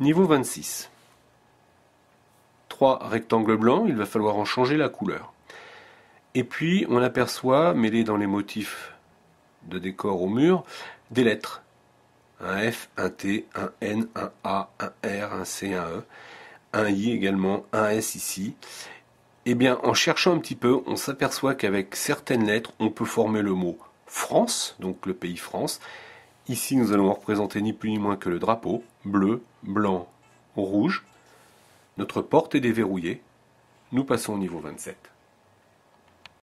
Niveau 26. Trois rectangles blancs, il va falloir en changer la couleur. Et puis, on aperçoit, mêlés dans les motifs de décor au mur, des lettres. Un F, un T, un N, un A, un R, un C, un E, un I également, un S ici. Eh bien, en cherchant un petit peu, on s'aperçoit qu'avec certaines lettres, on peut former le mot France, donc le pays France, Ici, nous allons représenter ni plus ni moins que le drapeau, bleu, blanc, rouge. Notre porte est déverrouillée. Nous passons au niveau 27.